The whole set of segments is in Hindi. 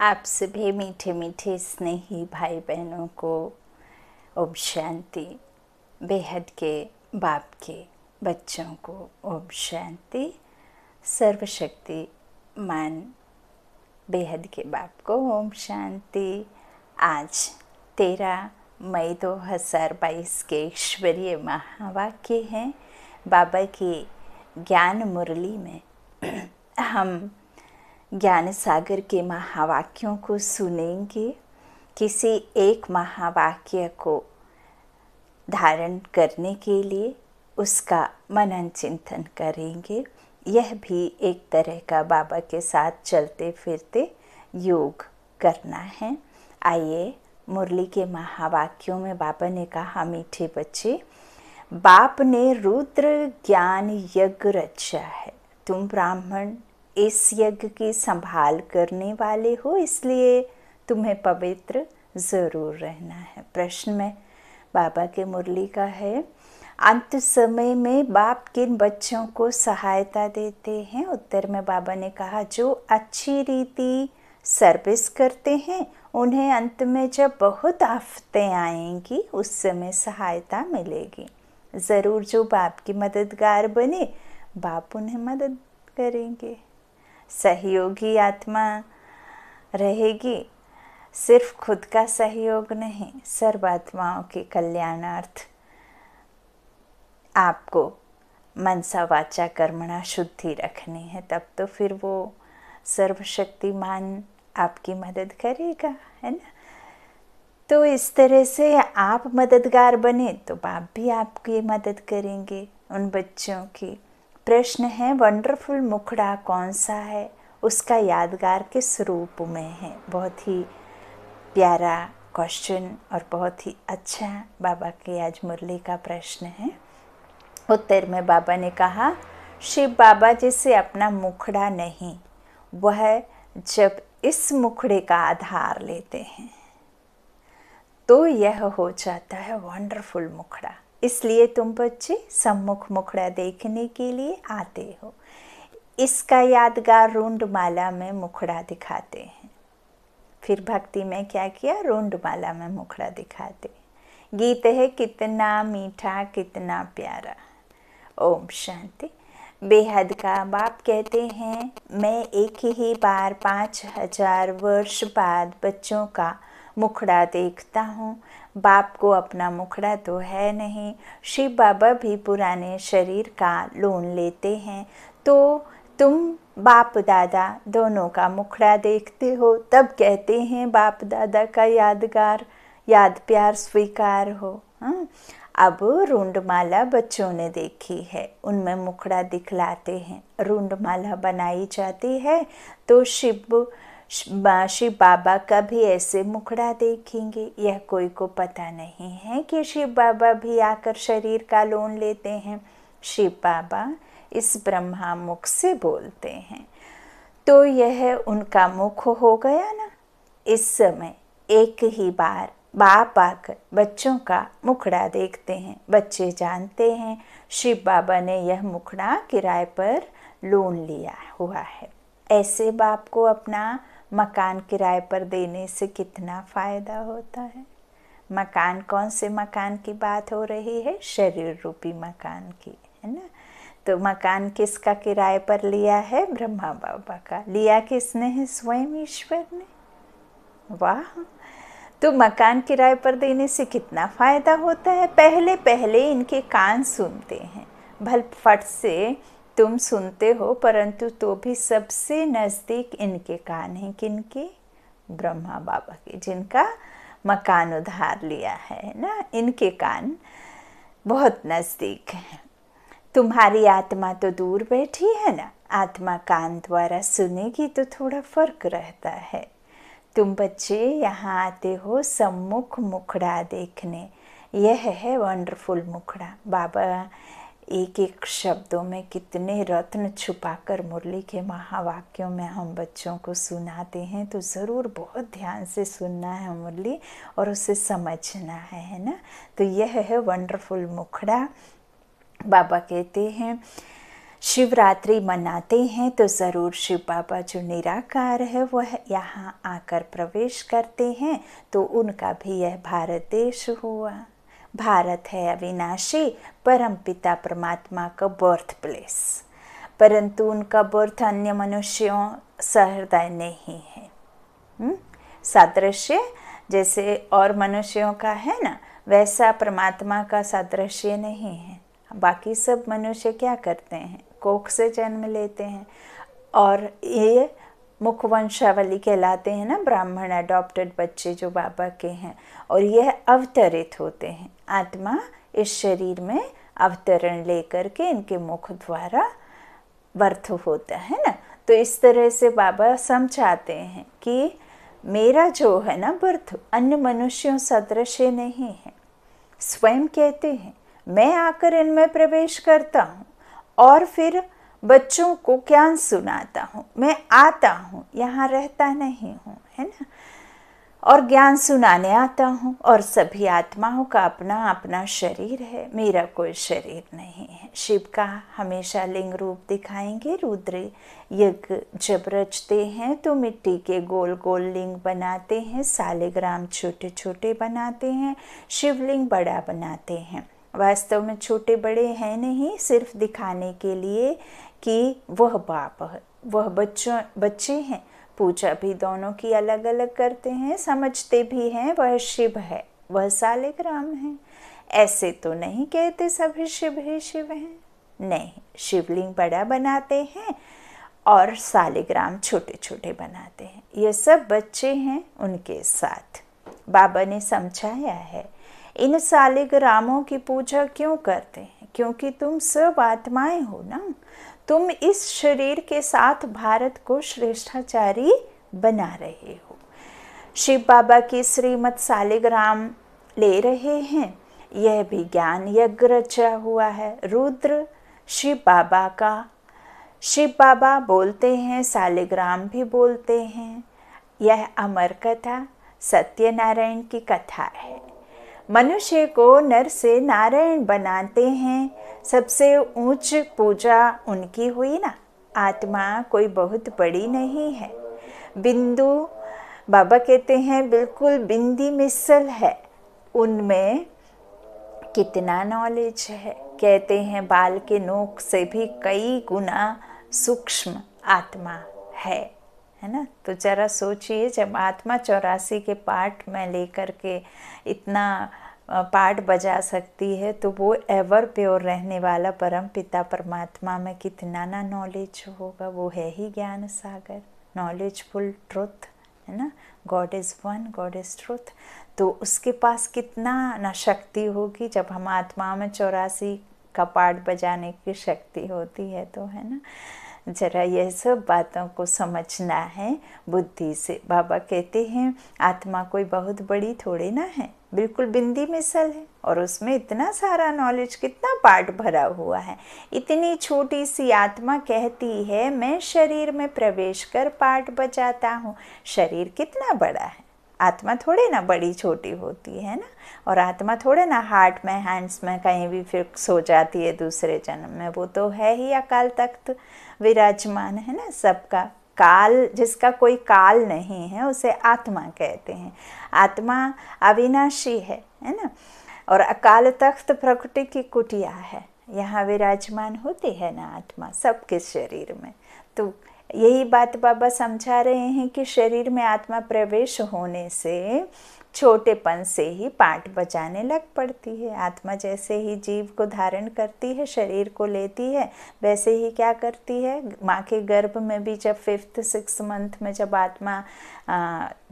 आप सभी मीठे मीठे स्नेही भाई बहनों को ओम शांति बेहद के बाप के बच्चों को ओम शांति सर्वशक्ति मान बेहद के बाप को ओम शांति आज तेरह मई दो हज़ार बाईस के ईश्वरीय महावाक्य हैं बाबा की ज्ञान मुरली में हम ज्ञान सागर के महावाक्यों को सुनेंगे किसी एक महावाक्य को धारण करने के लिए उसका मनन चिंतन करेंगे यह भी एक तरह का बाबा के साथ चलते फिरते योग करना है आइए मुरली के महावाक्यों में बाबा ने कहा मीठे बच्चे बाप ने रुद्र ज्ञान यज्ञ रचा है तुम ब्राह्मण इस यज्ञ की संभाल करने वाले हो इसलिए तुम्हें पवित्र ज़रूर रहना है प्रश्न में बाबा के मुरली का है अंत समय में बाप किन बच्चों को सहायता देते हैं उत्तर में बाबा ने कहा जो अच्छी रीति सर्विस करते हैं उन्हें अंत में जब बहुत आफतें आएंगी उस समय सहायता मिलेगी ज़रूर जो बाप की मददगार बने बाप उन्हें मदद करेंगे सहयोगी आत्मा रहेगी सिर्फ खुद का सहयोग नहीं सर्व आत्माओं के कल्याणार्थ आपको मनसा वाचा कर्मणा शुद्धि रखनी है तब तो फिर वो सर्वशक्तिमान आपकी मदद करेगा है ना तो इस तरह से आप मददगार बने तो बाप भी आपकी मदद करेंगे उन बच्चों की प्रश्न है वंडरफुल मुखड़ा कौन सा है उसका यादगार किस रूप में है बहुत ही प्यारा क्वेश्चन और बहुत ही अच्छा बाबा के आज मुरली का प्रश्न है उत्तर में बाबा ने कहा शिव बाबा जी से अपना मुखड़ा नहीं वह जब इस मुखड़े का आधार लेते हैं तो यह हो जाता है वंडरफुल मुखड़ा इसलिए तुम बच्चे सम्मुख मुखड़ा देखने के लिए आते हो इसका यादगार रूंडमाला में मुखड़ा दिखाते हैं फिर भक्ति में क्या किया रूंडमाला में मुखड़ा दिखाते गीत है कितना मीठा कितना प्यारा ओम शांति बेहद का बाप कहते हैं मैं एक ही बार पाँच हजार वर्ष बाद बच्चों का मुखड़ा देखता हूँ बाप को अपना मुखड़ा तो है नहीं शिव बाबा भी पुराने शरीर का लोन लेते हैं तो तुम बाप दादा दोनों का मुखड़ा देखते हो तब कहते हैं बाप दादा का यादगार याद प्यार स्वीकार हो हाँ अब रुंडमाला बच्चों ने देखी है उनमें मुखड़ा दिखलाते हैं रुंडमाला बनाई जाती है तो शिव शिव बाबा का भी ऐसे मुखड़ा देखेंगे यह कोई को पता नहीं है कि शिव बाबा भी आकर शरीर का लोन लेते हैं शिव बाबा इस ब्रह्मा मुख से बोलते हैं तो यह उनका मुख हो गया ना इस समय एक ही बार बाप आकर बच्चों का मुखड़ा देखते हैं बच्चे जानते हैं शिव बाबा ने यह मुखड़ा किराए पर लोन लिया हुआ है ऐसे बाप को अपना मकान किराए पर देने से कितना फ़ायदा होता है मकान कौन से मकान की बात हो रही है शरीर रूपी मकान की है ना तो मकान किसका किराए पर लिया है ब्रह्मा बाबा का लिया किसने है स्वयं ईश्वर ने वाह तो मकान किराए पर देने से कितना फ़ायदा होता है पहले पहले इनके कान सुनते हैं भल फट से तुम सुनते हो परंतु तो भी सबसे नज़दीक इनके कान हैं किनके ब्रह्मा बाबा के जिनका मकान उधार लिया है ना इनके कान बहुत नज़दीक हैं तुम्हारी आत्मा तो दूर बैठी है ना आत्मा कान द्वारा सुनेगी तो थोड़ा फर्क रहता है तुम बच्चे यहाँ आते हो सम्मुख मुखड़ा देखने यह है वंडरफुल मुखड़ा बाबा एक एक शब्दों में कितने रत्न छुपाकर मुरली के महावाक्यों में हम बच्चों को सुनाते हैं तो ज़रूर बहुत ध्यान से सुनना है मुरली और उसे समझना है है ना तो यह है वंडरफुल मुखड़ा बाबा कहते हैं शिवरात्रि मनाते हैं तो ज़रूर शिव बाबा जो निराकार है वह यहाँ आकर प्रवेश करते हैं तो उनका भी यह भारत देश हुआ भारत है अविनाशी परम पिता परमात्मा का बर्थ प्लेस परंतु उनका बर्थ अन्य मनुष्यों सहृदय नहीं है हम्म? सादृश्य जैसे और मनुष्यों का है ना वैसा परमात्मा का सादृश्य नहीं है बाकी सब मनुष्य क्या करते हैं कोख से जन्म लेते हैं और ये मुखवंशावली कहलाते हैं ना ब्राह्मण अडॉप्टेड बच्चे जो बाबा के हैं और यह अवतरित होते हैं आत्मा इस शरीर में अवतरण लेकर के इनके मुख द्वारा वर्थ होता है ना तो इस तरह से बाबा समझाते हैं कि मेरा जो है ना बर्थ अन्य मनुष्यों सदृश नहीं है स्वयं कहते हैं मैं आकर इनमें प्रवेश करता हूँ और फिर बच्चों को ज्ञान सुनाता हूँ मैं आता हूँ यहाँ रहता नहीं हूँ है ना और ज्ञान सुनाने आता हूँ और सभी आत्माओं का अपना अपना शरीर है मेरा कोई शरीर नहीं है शिव का हमेशा लिंग रूप दिखाएंगे रुद्र यज्ञ जब रचते हैं तो मिट्टी के गोल गोल लिंग बनाते हैं सालिग्राम छोटे छोटे बनाते हैं शिवलिंग बड़ा बनाते हैं वास्तव में छोटे बड़े हैं नहीं सिर्फ दिखाने के लिए कि वह बाप वह बच्चों बच्चे हैं पूजा भी दोनों की अलग अलग करते हैं समझते भी हैं वह शिव है वह सालिग्राम है ऐसे तो नहीं कहते सभी शिव ही शिव हैं नहीं शिवलिंग बड़ा बनाते हैं और सालिग्राम छोटे छोटे बनाते हैं ये सब बच्चे हैं उनके साथ बाबा ने समझाया है इन सालिग्रामों की पूजा क्यों करते हैं क्योंकि तुम सब आत्माएं हो ना तुम इस शरीर के साथ भारत को श्रेष्ठाचारी बना रहे हो शिव बाबा की श्रीमत सालिग्राम ले रहे हैं यह भी ज्ञान यज्ञ रचा हुआ है रुद्र शिव बाबा का शिव बाबा बोलते हैं सालिग्राम भी बोलते हैं यह अमर कथा सत्यनारायण की कथा है मनुष्य को नर से नारायण बनाते हैं सबसे ऊंच पूजा उनकी हुई ना आत्मा कोई बहुत बड़ी नहीं है बिंदु बाबा कहते हैं बिल्कुल बिंदी मिसल है उनमें कितना नॉलेज है कहते हैं बाल के नोक से भी कई गुना सूक्ष्म आत्मा है है ना तो ज़रा सोचिए जब आत्मा चौरासी के पार्ट में लेकर के इतना पाठ बजा सकती है तो वो एवर प्योर रहने वाला परम पिता परमात्मा में कितना ना नॉलेज होगा वो है ही ज्ञान सागर नॉलेजफुल ट्रुथ है ना God is one God is truth तो उसके पास कितना ना शक्ति होगी जब हम आत्मा में चौरासी का पाठ बजाने की शक्ति होती है तो है ना जरा यह सब बातों को समझना है बुद्धि से बाबा कहते हैं आत्मा कोई बहुत बड़ी थोड़ी ना है बिल्कुल बिंदी मिसल है और उसमें इतना सारा नॉलेज कितना पार्ट भरा हुआ है इतनी छोटी सी आत्मा कहती है मैं शरीर में प्रवेश कर पार्ट बजाता हूँ शरीर कितना बड़ा है आत्मा थोड़े ना बड़ी छोटी होती है ना और आत्मा थोड़े ना हार्ट में हैंड्स में कहीं भी फिक्स हो जाती है दूसरे जन्म में वो तो है ही अकाल तख्त विराजमान है ना सबका काल जिसका कोई काल नहीं है उसे आत्मा कहते हैं आत्मा अविनाशी है है ना और अकाल तख्त प्रकृति की कुटिया है यहाँ विराजमान होती है ना आत्मा सबके शरीर में तो यही बात बाबा समझा रहे हैं कि शरीर में आत्मा प्रवेश होने से छोटेपन से ही पाठ बजाने लग पड़ती है आत्मा जैसे ही जीव को धारण करती है शरीर को लेती है वैसे ही क्या करती है माँ के गर्भ में भी जब फिफ्थ सिक्स मंथ में जब आत्मा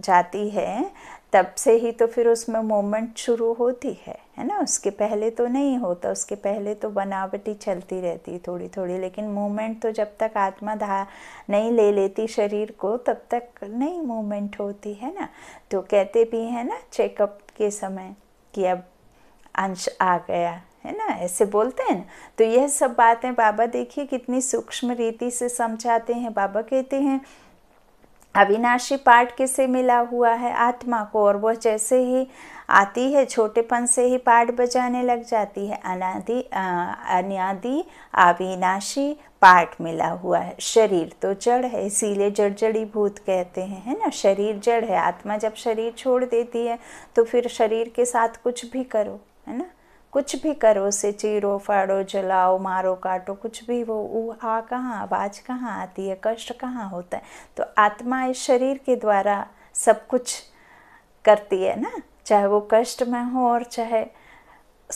जाती है तब से ही तो फिर उसमें मोमेंट शुरू होती है है ना उसके पहले तो नहीं होता उसके पहले तो बनावटी चलती रहती है थोड़ी थोड़ी लेकिन मूवमेंट तो जब तक आत्मा धा नहीं ले लेती शरीर को तब तक नहीं मूवमेंट होती है ना तो कहते भी हैं ना चेकअप के समय कि अब अंश आ गया है ना ऐसे बोलते हैं ना तो यह सब बातें बाबा देखिए कितनी सूक्ष्म रीति से समझाते हैं बाबा कहते हैं अविनाशी पार्ट किसे मिला हुआ है आत्मा को और वह जैसे ही आती है छोटेपन से ही पार्ट बजाने लग जाती है अनादि अनादि अविनाशी पार्ट मिला हुआ है शरीर तो जड़ है इसीलिए जड़ जड़ी भूत कहते हैं है ना शरीर जड़ है आत्मा जब शरीर छोड़ देती है तो फिर शरीर के साथ कुछ भी करो है ना कुछ भी करो उसे चीरो फाड़ो जलाओ मारो काटो कुछ भी वो ऊ आ कहाँ आवाज़ कहाँ आती है कष्ट कहाँ होता है तो आत्मा इस शरीर के द्वारा सब कुछ करती है ना चाहे वो कष्टमय हो और चाहे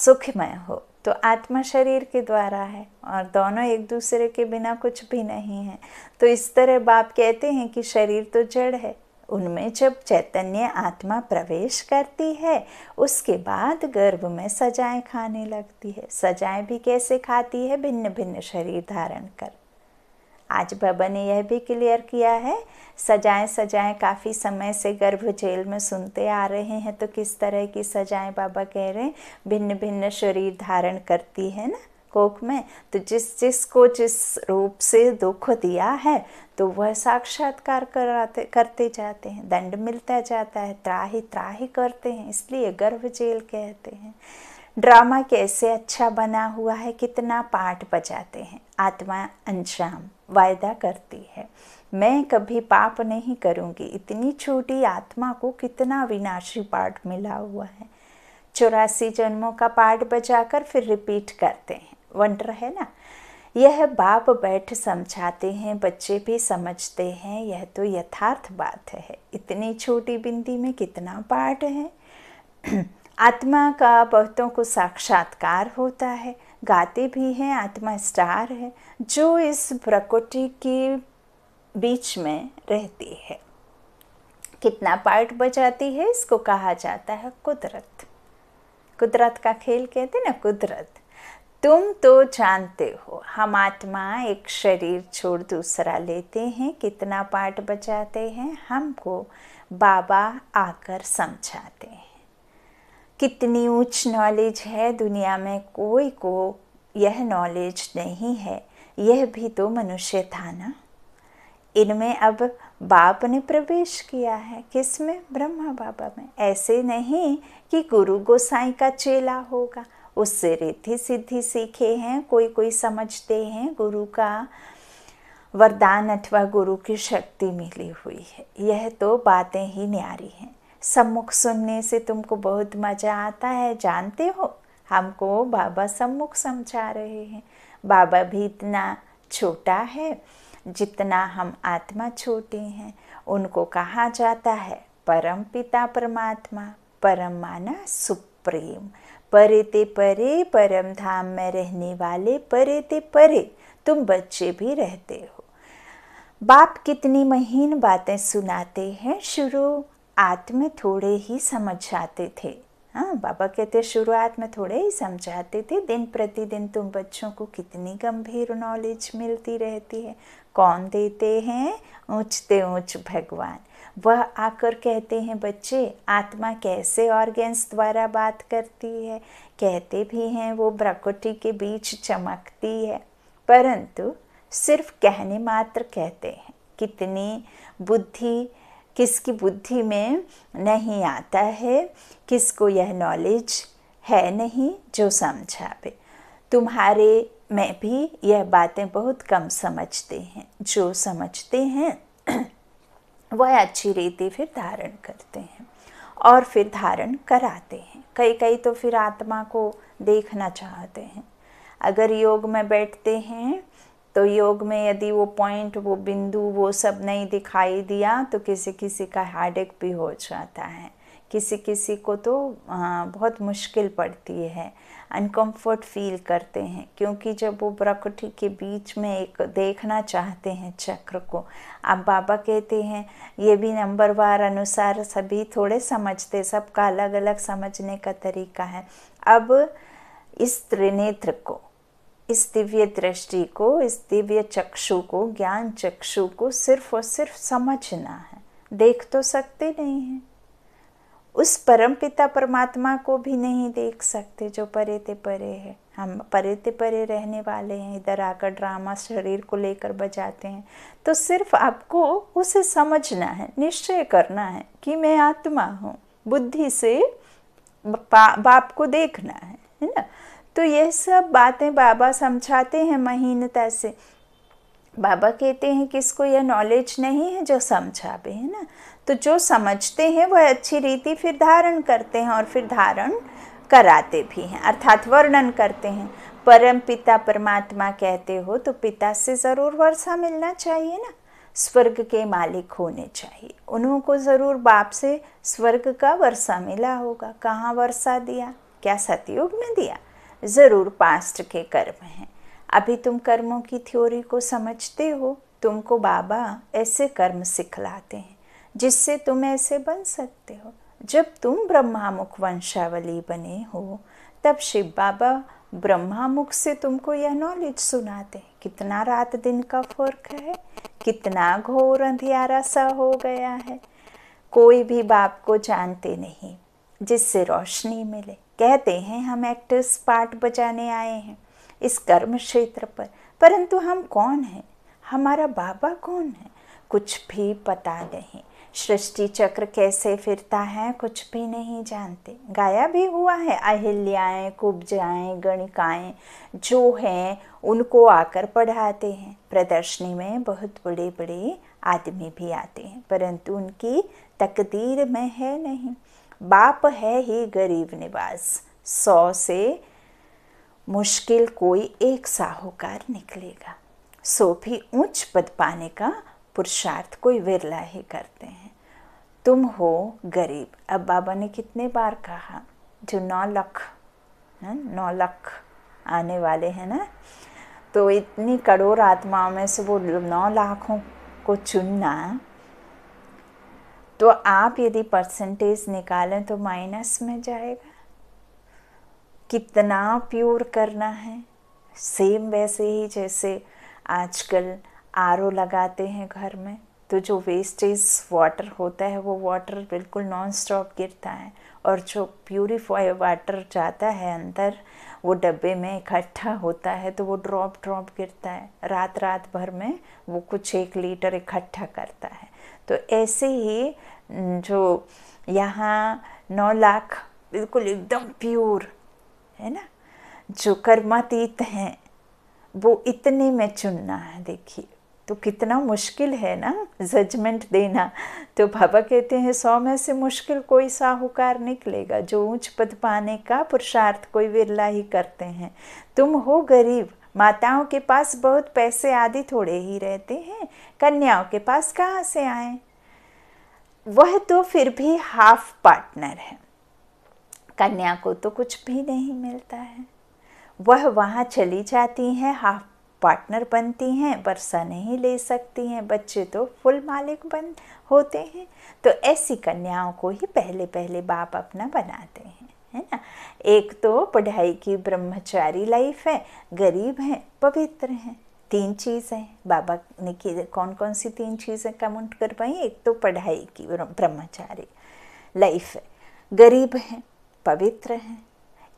सुखमय हो तो आत्मा शरीर के द्वारा है और दोनों एक दूसरे के बिना कुछ भी नहीं है तो इस तरह बाप कहते हैं कि शरीर तो जड़ है उनमें जब चैतन्य आत्मा प्रवेश करती है उसके बाद गर्भ में सजाएं खाने लगती है सजाएं भी कैसे खाती है भिन्न भिन्न शरीर धारण कर आज बाबा ने यह भी क्लियर किया है सजाएं सजाएं काफ़ी समय से गर्भ जेल में सुनते आ रहे हैं तो किस तरह की सजाएं बाबा कह रहे हैं भिन्न भिन्न शरीर धारण करती है ना कोख में तो जिस जिस को जिस रूप से दुख दिया है तो वह साक्षात्कार कराते करते जाते हैं दंड मिलता जाता है त्राही त्राही करते हैं इसलिए गर्भ जेल कहते हैं ड्रामा कैसे अच्छा बना हुआ है कितना पाठ बजाते हैं आत्मा अंजाम वायदा करती है मैं कभी पाप नहीं करूंगी इतनी छोटी आत्मा को कितना विनाशी पाठ मिला हुआ है चौरासी जन्मों का पाठ बजाकर फिर रिपीट करते हैं वंडर है ना यह बाप बैठ समझाते हैं बच्चे भी समझते हैं यह तो यथार्थ बात है इतनी छोटी बिंदी में कितना पाठ है आत्मा का बहुतों को साक्षात्कार होता है गाते भी हैं आत्मा स्टार है जो इस प्रकृति के बीच में रहती है कितना पार्ट बजाती है इसको कहा जाता है कुदरत कुदरत का खेल कहते हैं ना कुदरत तुम तो जानते हो हम आत्मा एक शरीर छोड़ दूसरा लेते हैं कितना पार्ट बचाते हैं हमको बाबा आकर समझाते हैं कितनी उच्च नॉलेज है दुनिया में कोई को यह नॉलेज नहीं है यह भी तो मनुष्य था ना इनमें अब बाप ने प्रवेश किया है किसमें ब्रह्मा बाबा में ऐसे नहीं कि गुरु गोसाई का चेला होगा उससे रिद्धि सिद्धि सीखे हैं कोई कोई समझते हैं गुरु का वरदान अथवा गुरु की शक्ति मिली हुई है यह तो बातें ही न्यारी हैं सम्मुख सुनने से तुमको बहुत मज़ा आता है जानते हो हमको बाबा सम्मुख समझा रहे हैं बाबा भी इतना छोटा है जितना हम आत्मा छोटे हैं उनको कहा जाता है परम पिता परमात्मा परम माना सुप्रीम परे ते परे परम धाम में रहने वाले परे ते परे तुम बच्चे भी रहते हो बाप कितनी महीन बातें सुनाते हैं शुरू आत्म में थोड़े ही समझ आते थे हाँ बाबा कहते शुरुआत में थोड़े ही समझाते थे दिन प्रतिदिन तुम बच्चों को कितनी गंभीर नॉलेज मिलती रहती है कौन देते हैं ऊंचते ऊंच भगवान वह आकर कहते हैं बच्चे आत्मा कैसे ऑर्गेन्स द्वारा बात करती है कहते भी हैं वो ब्रकोटी के बीच चमकती है परंतु सिर्फ कहने मात्र कहते हैं कितनी बुद्धि किसकी बुद्धि में नहीं आता है किसको यह नॉलेज है नहीं जो समझा पे तुम्हारे में भी यह बातें बहुत कम समझते हैं जो समझते हैं वह अच्छी रीति फिर धारण करते हैं और फिर धारण कराते हैं कई कई तो फिर आत्मा को देखना चाहते हैं अगर योग में बैठते हैं तो योग में यदि वो पॉइंट वो बिंदु वो सब नहीं दिखाई दिया तो किसी किसी का हार्डेक भी हो जाता है किसी किसी को तो हाँ, बहुत मुश्किल पड़ती है अनकम्फर्ट फील करते हैं क्योंकि जब वो प्रकृति के बीच में एक देखना चाहते हैं चक्र को अब बाबा कहते हैं ये भी नंबर वार अनुसार सभी थोड़े समझते सबका अलग अलग समझने का तरीका है अब इस त्रिनेत्र को इस दिव्य दृष्टि को इस दिव्य चक्षु को ज्ञान चक्षु को सिर्फ और सिर्फ समझना है देख तो सकते नहीं हैं उस परमपिता परमात्मा को भी नहीं देख सकते जो परे ते परे है हम परे ते परे रहने वाले हैं इधर आकर ड्रामा शरीर को लेकर बजाते हैं तो सिर्फ आपको उसे समझना है निश्चय करना है कि मैं आत्मा हूँ बुद्धि से बाप को देखना है है ना तो यह सब बातें बाबा समझाते हैं महीनता से बाबा कहते हैं कि इसको यह नॉलेज नहीं है जो समझावे है ना तो जो समझते हैं वह अच्छी रीति फिर धारण करते हैं और फिर धारण कराते भी हैं अर्थात वर्णन करते हैं परम पिता परमात्मा कहते हो तो पिता से ज़रूर वर्षा मिलना चाहिए ना स्वर्ग के मालिक होने चाहिए उन्हों को ज़रूर बाप से स्वर्ग का वर्षा मिला होगा कहाँ वर्षा दिया क्या सतयुग में दिया ज़रूर पास्ट के कर्म हैं अभी तुम कर्मों की थ्योरी को समझते हो तुमको बाबा ऐसे कर्म सिखलाते हैं जिससे तुम ऐसे बन सकते हो जब तुम ब्रह्मामुख वंशावली बने हो तब शिव बाबा ब्रह्मामुख से तुमको यह नॉलेज सुनाते कितना रात दिन का फर्क है कितना घोर अंधियारा सा हो गया है कोई भी बाप को जानते नहीं जिससे रोशनी मिले कहते हैं हम एक्टर्स पार्ट बजाने आए हैं इस कर्म क्षेत्र पर परंतु हम कौन हैं हमारा बाबा कौन है कुछ भी पता नहीं सृष्टि चक्र कैसे फिरता है कुछ भी नहीं जानते गाया भी हुआ है अहिल्याएं कुब्जाएं गणिकाएं जो हैं उनको आकर पढ़ाते हैं प्रदर्शनी में बहुत बड़े बड़े आदमी भी आते हैं परंतु उनकी तकदीर में है नहीं बाप है ही गरीब निवास सौ से मुश्किल कोई एक साहूकार निकलेगा सो भी ऊंच पद पाने का पुरुषार्थ कोई विरला ही करते हैं तुम हो गरीब अब बाबा ने कितने बार कहा जो नौ लख नौ लख आने वाले हैं ना तो इतनी करोड़ आत्माओं में से वो नौ लाखों को चुनना तो आप यदि परसेंटेज निकालें तो माइनस में जाएगा कितना प्योर करना है सेम वैसे ही जैसे आजकल आर लगाते हैं घर में तो जो वेस्टेज वाटर होता है वो वाटर बिल्कुल नॉन स्टॉप गिरता है और जो प्योरीफाई वाटर जाता है अंदर वो डब्बे में इकट्ठा होता है तो वो ड्रॉप ड्रॉप गिरता है रात रात भर में वो कुछ एक लीटर इकट्ठा करता है तो ऐसे ही जो यहाँ नौ लाख बिल्कुल एकदम प्योर है ना जो कर्मातीत हैं वो इतने में चुनना है देखिए तो कितना मुश्किल है ना जजमेंट देना तो बाबा कहते हैं सौ में से मुश्किल कोई साहूकार निकलेगा जो ऊंच पद पाने का पुरुषार्थ कोई विरला ही करते हैं तुम हो गरीब माताओं के पास बहुत पैसे आदि थोड़े ही रहते हैं कन्याओं के पास कहाँ से आए वह तो फिर भी हाफ पार्टनर है कन्या को तो कुछ भी नहीं मिलता है वह वहाँ चली जाती हैं हाफ पार्टनर बनती हैं वर्षा नहीं ले सकती हैं बच्चे तो फुल मालिक बन होते हैं तो ऐसी कन्याओं को ही पहले पहले बाप अपना बनाते हैं है ना एक तो पढ़ाई की ब्रह्मचारी लाइफ है गरीब हैं पवित्र हैं तीन चीज़ बाबा ने की कौन कौन सी तीन चीज़ें कमेंट कर पाई एक तो पढ़ाई की ब्रह्मचारी लाइफ है गरीब हैं पवित्र हैं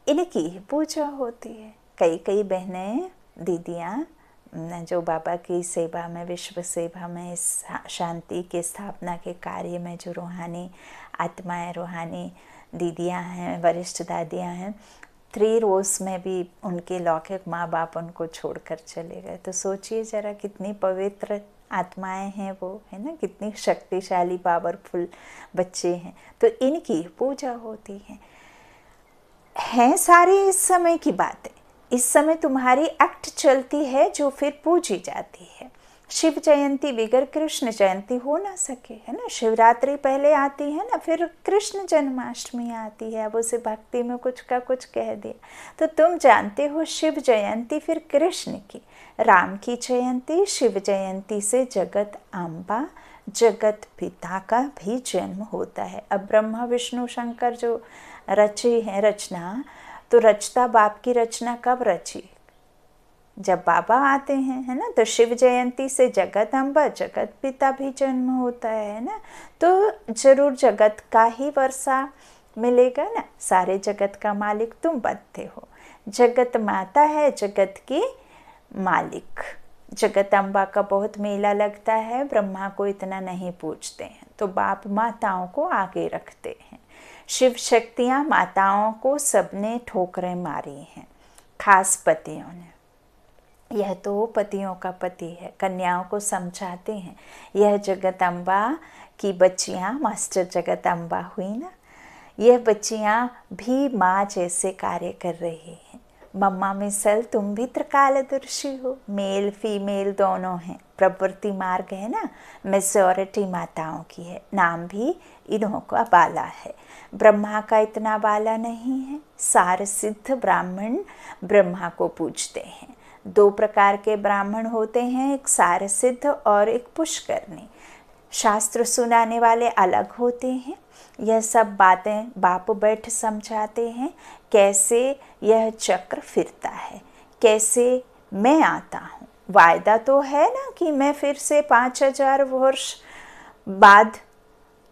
इनकी पूजा होती है कई कई बहनें दीदियाँ जो बाबा की सेवा में विश्व सेवा में शांति के स्थापना के कार्य में जो रूहानी आत्माएं रूहानी दीदियाँ हैं वरिष्ठ दादियाँ हैं थ्री रोज में भी उनके लौकिक माँ बाप उनको छोड़कर चले गए तो सोचिए ज़रा कितनी पवित्र आत्माएं हैं वो है ना कितनी शक्तिशाली पावरफुल बच्चे हैं तो इनकी पूजा होती है हैं सारी इस समय की बातें इस समय तुम्हारी एक्ट चलती है जो फिर पूजी जाती है शिव जयंती बिगर कृष्ण जयंती हो ना सके है ना शिवरात्रि पहले आती है ना फिर कृष्ण जन्माष्टमी आती है अब उसे भक्ति में कुछ का कुछ कह दिया तो तुम जानते हो शिव जयंती फिर कृष्ण की राम की जयंती शिव जयंती से जगत अम्बा जगत पिता का भी जन्म होता है अब ब्रह्मा विष्णु शंकर जो रचे हैं रचना तो रचता बाप की रचना कब रची जब बाबा आते हैं है ना तो शिव जयंती से जगत अम्बा जगत पिता भी जन्म होता है ना तो जरूर जगत का ही वर्षा मिलेगा ना सारे जगत का मालिक तुम बनते हो जगत माता है जगत की मालिक जगत अम्बा का बहुत मेला लगता है ब्रह्मा को इतना नहीं पूछते हैं तो बाप माताओं को आगे रखते हैं शिव शक्तियाँ माताओं को सबने ठोकरें मारी हैं खास पतियों ने यह तो पतियों का पति है कन्याओं को समझाते हैं यह जगत अम्बा की बच्चियाँ मास्टर जगत अम्बा हुई ना यह बच्चियाँ भी माँ जैसे कार्य कर रही हैं मम्मा मिसल तुम भी त्रिकालदर्शी हो मेल फीमेल दोनों हैं प्रवृत्ति मार्ग है ना मेजोरिटी माताओं की है नाम भी इन्हों का बाला है ब्रह्मा का इतना वाला नहीं है सार सिद्ध ब्राह्मण ब्रह्मा को पूजते हैं दो प्रकार के ब्राह्मण होते हैं एक सार सिद्ध और एक पुष्करणी शास्त्र सुनाने वाले अलग होते हैं यह सब बातें बाप बैठ समझाते हैं कैसे यह चक्र फिरता है कैसे मैं आता हूँ वायदा तो है ना कि मैं फिर से पाँच हजार वर्ष बाद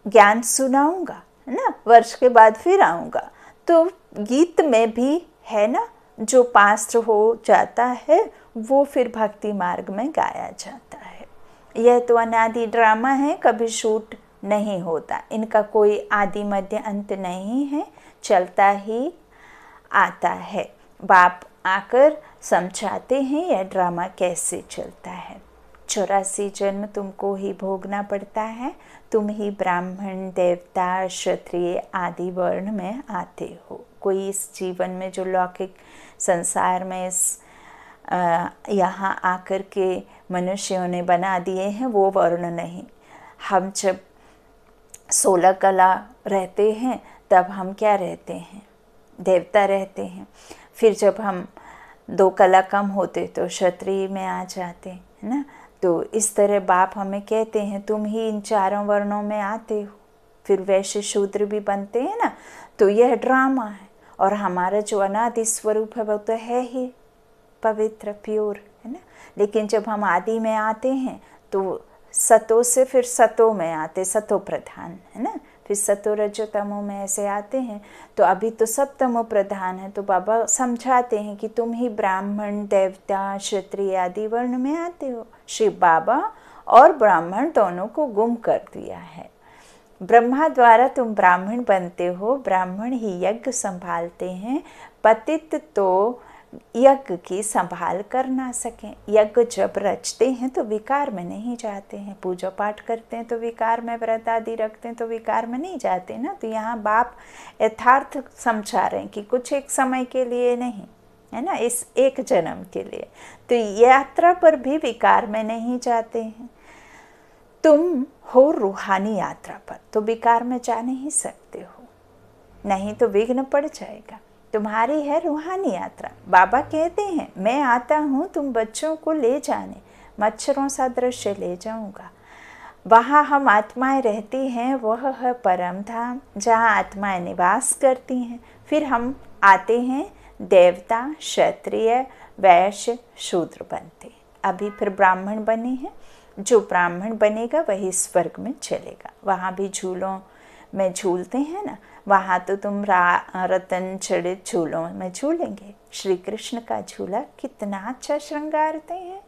ज्ञान सुनाऊंगा है ना वर्ष के बाद फिर आऊँगा तो गीत में भी है ना जो पास्ट हो जाता है वो फिर भक्ति मार्ग में गाया जाता है यह तो अनादि ड्रामा है कभी शूट नहीं होता इनका कोई आदि मध्य अंत नहीं है चलता ही आता है बाप आकर समझाते हैं यह ड्रामा कैसे चलता है चौरासी जन्म तुमको ही भोगना पड़ता है तुम ही ब्राह्मण देवता क्षत्रिय आदि वर्ण में आते हो कोई इस जीवन में जो लौकिक संसार में इस यहाँ आकर के मनुष्यों ने बना दिए हैं वो वर्ण नहीं हम जब सोलह कला रहते हैं तब हम क्या रहते हैं देवता रहते हैं फिर जब हम दो कला कम होते तो क्षत्रिय में आ जाते है ना तो इस तरह बाप हमें कहते हैं तुम ही इन चारों वर्णों में आते हो फिर वैश्य शूद्र भी बनते हैं ना तो यह ड्रामा है और हमारा जो अनादि स्वरूप है वो तो है ही पवित्र प्योर है ना लेकिन जब हम आदि में आते हैं तो सतो से फिर सतो में आते सतो प्रधान है ना फिर सतोरजो तमो में ऐसे आते हैं तो अभी तो सब तमो प्रधान है तो बाबा समझाते हैं कि तुम ही ब्राह्मण देवता क्षत्रिय आदि वर्ण में आते हो श्री बाबा और ब्राह्मण दोनों को गुम कर दिया है ब्रह्मा द्वारा तुम ब्राह्मण बनते हो ब्राह्मण ही यज्ञ संभालते हैं पतित तो यज्ञ की संभाल कर ना सकें यज्ञ जब रचते हैं तो विकार में नहीं जाते हैं पूजा पाठ करते हैं तो विकार में व्रत आदि रखते हैं तो विकार में नहीं जाते ना तो यहाँ बाप यथार्थ समझा रहे हैं कि कुछ एक समय के लिए नहीं है ना इस एक जन्म के लिए तो यात्रा पर भी विकार में नहीं जाते हैं तुम हो रूहानी यात्रा पर तो विकार में जा नहीं सकते हो नहीं तो विघ्न पड़ जाएगा तुम्हारी है रूहानी यात्रा बाबा कहते हैं मैं आता हूँ तुम बच्चों को ले जाने मच्छरों सा दृश्य ले जाऊँगा वहाँ हम आत्माएं रहती हैं वह है परम धाम जहाँ आत्माएं निवास करती हैं फिर हम आते हैं देवता क्षत्रिय वैश्य शूद्र बनते अभी फिर ब्राह्मण बने हैं जो ब्राह्मण बनेगा वही स्वर्ग में चलेगा वहाँ भी झूलों में झूलते हैं ना वहाँ तो तुम रतन छड़े झूलों में झूलेंगे श्री कृष्ण का झूला कितना अच्छा श्रृंगारते हैं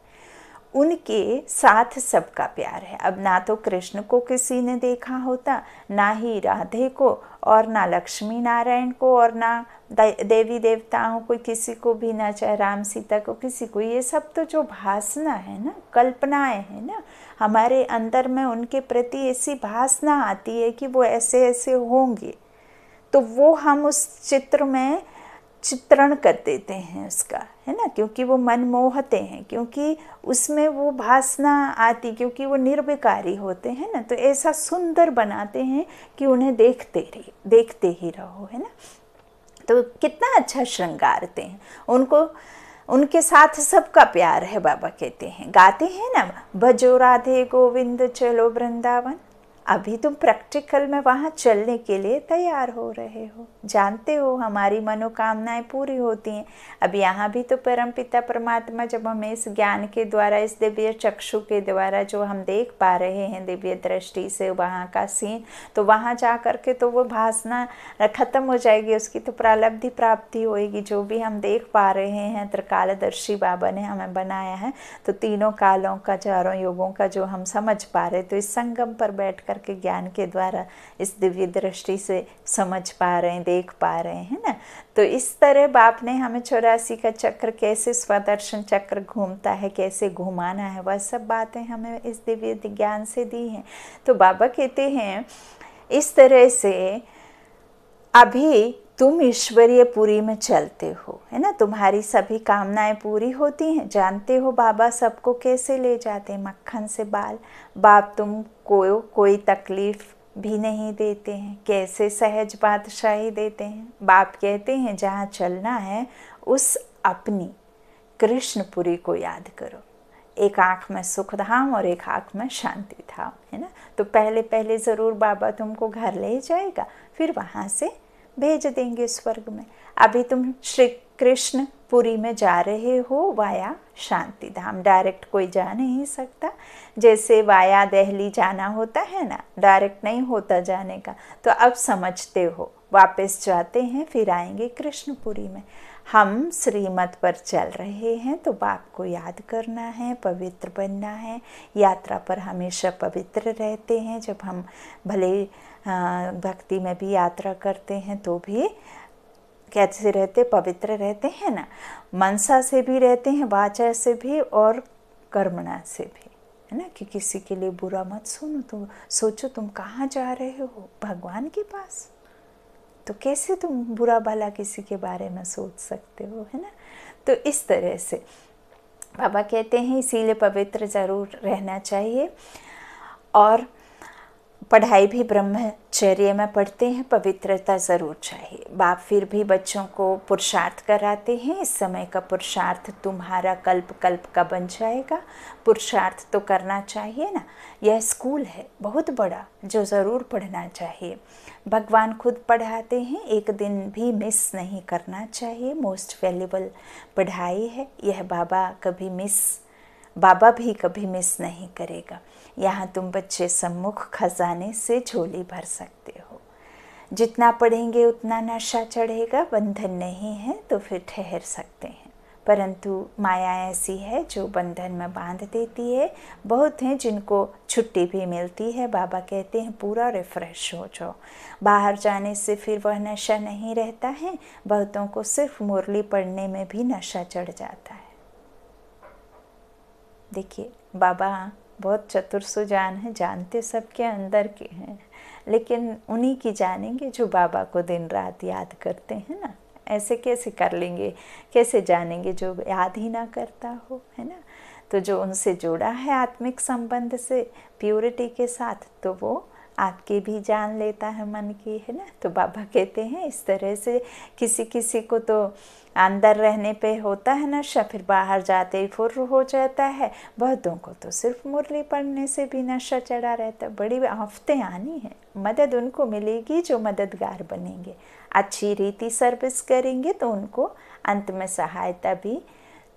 उनके साथ सबका प्यार है अब ना तो कृष्ण को किसी ने देखा होता ना ही राधे को और ना लक्ष्मी नारायण को और ना देवी देवताओं को किसी को भी ना चाहे राम सीता को किसी को ये सब तो जो भासना है ना कल्पनाएं हैं ना हमारे अंदर में उनके प्रति ऐसी भासना आती है कि वो ऐसे ऐसे होंगे तो वो हम उस चित्र में चित्रण कर देते हैं उसका है ना क्योंकि वो मन मोहते हैं क्योंकि उसमें वो भासना आती क्योंकि वो निर्विकारी होते हैं ना तो ऐसा सुंदर बनाते हैं कि उन्हें देखते रहे देखते ही रहो है ना तो कितना अच्छा श्रृंगारते हैं उनको उनके साथ सबका प्यार है बाबा कहते हैं गाते हैं ना भजो राधे गोविंद चलो वृंदावन अभी तुम प्रैक्टिकल में वहाँ चलने के लिए तैयार हो रहे हो जानते हो हमारी मनोकामनाएं पूरी होती हैं अब यहाँ भी तो परम पिता परमात्मा जब हमें इस ज्ञान के द्वारा इस दिव्य चक्षु के द्वारा जो हम देख पा रहे हैं दिव्य दृष्टि से वहाँ का सीन तो वहाँ जा कर के तो वो भाषना ख़त्म हो जाएगी उसकी तो प्रलब्धि प्राप्ति होएगी जो भी हम देख पा रहे हैं त्रिकालदर्शी बाबा ने हमें बनाया है तो तीनों कालों का चारों युगों का जो हम समझ पा रहे तो इस संगम पर बैठ कर प्रकार के ज्ञान के द्वारा इस दिव्य दृष्टि से समझ पा रहे हैं देख पा रहे हैं ना तो इस तरह बाप ने हमें चौरासी का चक्र कैसे स्वदर्शन चक्र घूमता है कैसे घुमाना है वह सब बातें हमें इस दिव्य ज्ञान से दी हैं तो बाबा कहते हैं इस तरह से अभी तुम ईश्वरीय पूरी में चलते हो है ना तुम्हारी सभी कामनाएं पूरी होती हैं जानते हो बाबा सबको कैसे ले जाते हैं मक्खन से बाल बाप को, कोई तकलीफ़ भी नहीं देते हैं कैसे सहज बादशाही देते हैं बाप कहते हैं जहाँ चलना है उस अपनी कृष्णपुरी को याद करो एक आँख में सुख धाम और एक आँख में शांति धाम है ना तो पहले पहले ज़रूर बाबा तुमको घर ले जाएगा फिर वहाँ से भेज देंगे स्वर्ग में अभी तुम श्री कृष्ण पुरी में जा रहे हो वाया शांति धाम डायरेक्ट कोई जा नहीं सकता जैसे वाया दहली जाना होता है ना डायरेक्ट नहीं होता जाने का तो अब समझते हो वापस जाते हैं फिर आएंगे कृष्णपुरी में हम श्रीमत पर चल रहे हैं तो बाप को याद करना है पवित्र बनना है यात्रा पर हमेशा पवित्र रहते हैं जब हम भले भक्ति में भी यात्रा करते हैं तो भी कैसे रहते पवित्र रहते हैं ना मनसा से भी रहते हैं वाचा से भी और कर्मणा से भी है ना कि किसी के लिए बुरा मत सुनो तो सोचो तुम कहाँ जा रहे हो भगवान के पास तो कैसे तुम बुरा भला किसी के बारे में सोच सकते हो है ना तो इस तरह से बाबा कहते हैं इसीलिए पवित्र ज़रूर रहना चाहिए और पढ़ाई भी ब्रह्मचर्य में पढ़ते हैं पवित्रता ज़रूर चाहिए बाप फिर भी बच्चों को पुरुषार्थ कराते हैं इस समय का पुरुषार्थ तुम्हारा कल्प कल्प का बन जाएगा पुरुषार्थ तो करना चाहिए ना यह स्कूल है बहुत बड़ा जो ज़रूर पढ़ना चाहिए भगवान खुद पढ़ाते हैं एक दिन भी मिस नहीं करना चाहिए मोस्ट वैल्यूबल पढ़ाई है यह बाबा कभी मिस बाबा भी कभी मिस नहीं करेगा यहाँ तुम बच्चे सम्मुख खजाने से झोली भर सकते हो जितना पढ़ेंगे उतना नशा चढ़ेगा बंधन नहीं है तो फिर ठहर सकते हैं परंतु माया ऐसी है जो बंधन में बांध देती है बहुत हैं जिनको छुट्टी भी मिलती है बाबा कहते हैं पूरा रिफ़्रेश हो जाओ बाहर जाने से फिर वह नशा नहीं रहता है बहुतों को सिर्फ मुरली पढ़ने में भी नशा चढ़ जाता है देखिए बाबा बहुत चतुर सुजान हैं जानते सबके अंदर के हैं लेकिन उन्हीं की जानेंगे जो बाबा को दिन रात याद करते हैं ना ऐसे कैसे कर लेंगे कैसे जानेंगे जो याद ही ना करता हो है ना तो जो उनसे जुड़ा है आत्मिक संबंध से प्योरिटी के साथ तो वो आपके भी जान लेता है मन की है ना तो बाबा कहते हैं इस तरह से किसी किसी को तो अंदर रहने पे होता है नशा फिर बाहर जाते ही फुर्र हो जाता है बहुतों को तो सिर्फ मुरली पढ़ने से भी नशा चढ़ा रहता है बड़ी आफतें आनी है मदद उनको मिलेगी जो मददगार बनेंगे अच्छी रीति सर्विस करेंगे तो उनको अंत में सहायता भी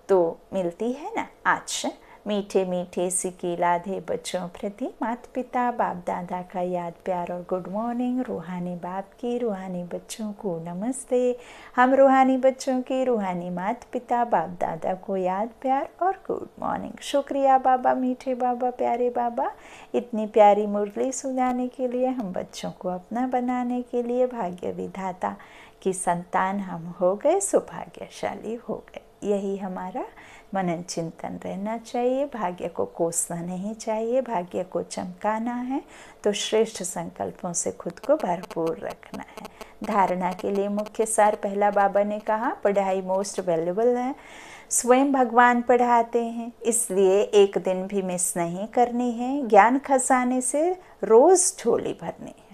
तो मिलती है ना आज मीठे मीठे सिक्के लाधे बच्चों प्रति माता पिता बाप दादा का याद प्यार और गुड मॉर्निंग रूहानी बाप की रूहानी बच्चों को नमस्ते हम रूहानी बच्चों की रूहानी माता पिता बाप दादा को याद प्यार और गुड मॉर्निंग शुक्रिया बाबा मीठे बाबा प्यारे बाबा इतनी प्यारी मुरली सुनाने के लिए हम बच्चों को अपना बनाने के लिए भाग्य विधाता की संतान हम हो गए सौभाग्यशाली हो गए यही हमारा मनन चिंतन रहना चाहिए भाग्य को कोसना नहीं चाहिए भाग्य को चमकाना है तो श्रेष्ठ संकल्पों से खुद को भरपूर रखना है धारणा के लिए मुख्य सार पहला बाबा ने कहा पढ़ाई मोस्ट वैल्यूबल है स्वयं भगवान पढ़ाते हैं इसलिए एक दिन भी मिस नहीं करनी है ज्ञान खसाने से रोज़ झोली भरनी है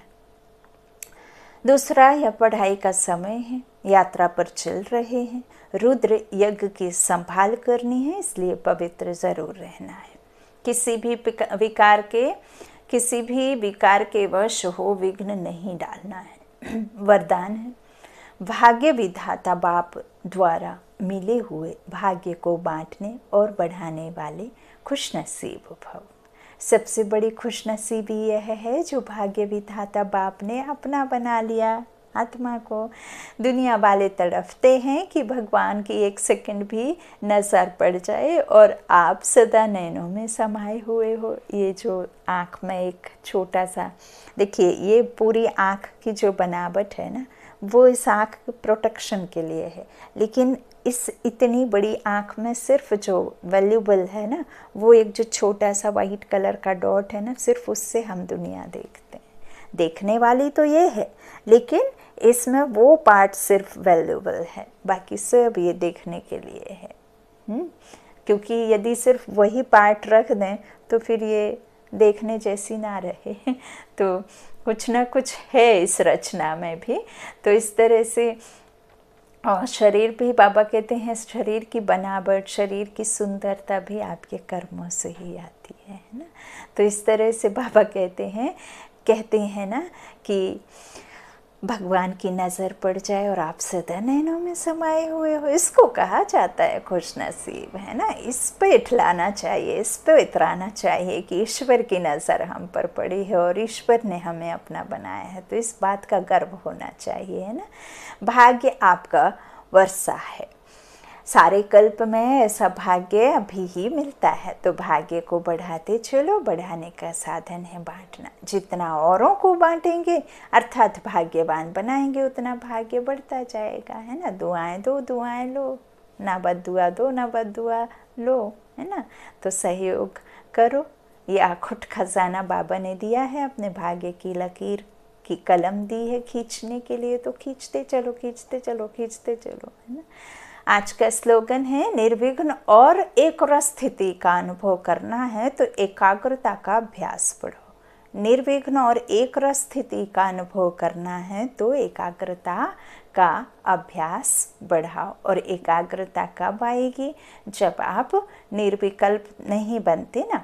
दूसरा यह पढ़ाई का समय है यात्रा पर चल रहे हैं रुद्र यज्ञ की संभाल करनी है इसलिए पवित्र ज़रूर रहना है किसी भी विकार के किसी भी विकार के वश हो विघ्न नहीं डालना है वरदान है भाग्य विधाता बाप द्वारा मिले हुए भाग्य को बांटने और बढ़ाने वाले खुशनसीब भव सबसे बड़ी खुशनसीबी यह है जो भाग्य विधाता बाप ने अपना बना लिया आत्मा को दुनिया वाले तड़फते हैं कि भगवान की एक सेकंड भी नज़र पड़ जाए और आप सदा नैनों में समाये हुए हो ये जो आँख में एक छोटा सा देखिए ये पूरी आँख की जो बनावट है ना वो इस आँख प्रोटेक्शन के लिए है लेकिन इस इतनी बड़ी आँख में सिर्फ जो वैल्यूबल है ना वो एक जो छोटा सा वाइट कलर का डॉट है ना सिर्फ उससे हम दुनिया देखते हैं देखने वाली तो ये है लेकिन इसमें वो पार्ट सिर्फ वैल्यूबल है बाकी सब ये देखने के लिए है हम्म? क्योंकि यदि सिर्फ वही पार्ट रख दें तो फिर ये देखने जैसी ना रहे तो कुछ ना कुछ है इस रचना में भी तो इस तरह से और शरीर भी बाबा कहते हैं शरीर की बनावट शरीर की सुंदरता भी आपके कर्मों से ही आती है ना तो इस तरह से बाबा कहते हैं कहते हैं ना कि भगवान की नज़र पड़ जाए और आप सदा नैनों में समाये हुए हो इसको कहा जाता है खुश नसीब है ना इस पर इठलाना चाहिए इस पर इतराना चाहिए कि ईश्वर की नज़र हम पर पड़ी है और ईश्वर ने हमें अपना बनाया है तो इस बात का गर्व होना चाहिए है ना भाग्य आपका वर्षा है सारे कल्प में ऐसा भाग्य अभी ही मिलता है तो भाग्य को बढ़ाते चलो बढ़ाने का साधन है बांटना जितना औरों को बांटेंगे अर्थात भाग्यवान बनाएंगे उतना भाग्य बढ़ता जाएगा है ना दुआएं दो दुआएं लो ना बद दुआ दो ना बद दुआ लो है ना तो सहयोग करो ये आखुट खजाना बाबा ने दिया है अपने भाग्य की लकीर की कलम दी है खींचने के लिए तो खींचते चलो खींचते चलो खींचते चलो है ना आज का स्लोगन है निर्विघ्न और एक स्थिति का अनुभव करना है तो एकाग्रता का अभ्यास पढ़ो निर्विघ्न और एक स्थिति का अनुभव करना है तो एकाग्रता का अभ्यास बढ़ाओ और एकाग्रता कब आएगी जब आप निर्विकल्प नहीं बनते ना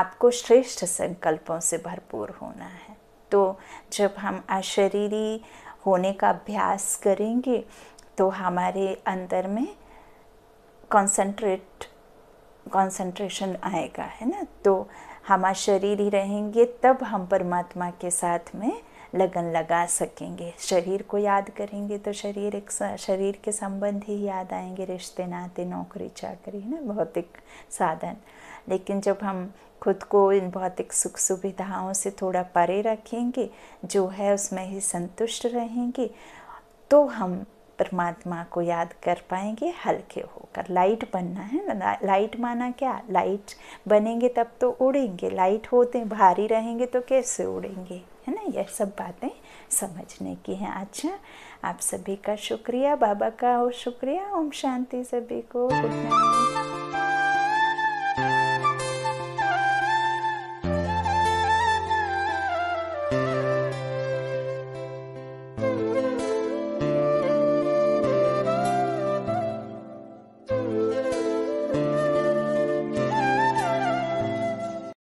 आपको श्रेष्ठ संकल्पों से भरपूर होना है तो जब हम अशरीरी होने का अभ्यास करेंगे तो हमारे अंदर में कंसंट्रेट कंसंट्रेशन आएगा है ना तो हमारा शरीर ही रहेंगे तब हम परमात्मा के साथ में लगन लगा सकेंगे शरीर को याद करेंगे तो शरीर एक शरीर के संबंध ही याद आएंगे रिश्ते नाते नौकरी चाकरी है ना भौतिक साधन लेकिन जब हम खुद को इन भौतिक सुख सुविधाओं से थोड़ा परे रखेंगे जो है उसमें ही संतुष्ट रहेंगे तो हम परमात्मा को याद कर पाएंगे हल्के होकर लाइट बनना है ना लाइट माना क्या लाइट बनेंगे तब तो उड़ेंगे लाइट होते भारी रहेंगे तो कैसे उड़ेंगे है ना यह सब बातें समझने की हैं अच्छा आप सभी का शुक्रिया बाबा का और शुक्रिया ओम शांति सभी को गुड नाइट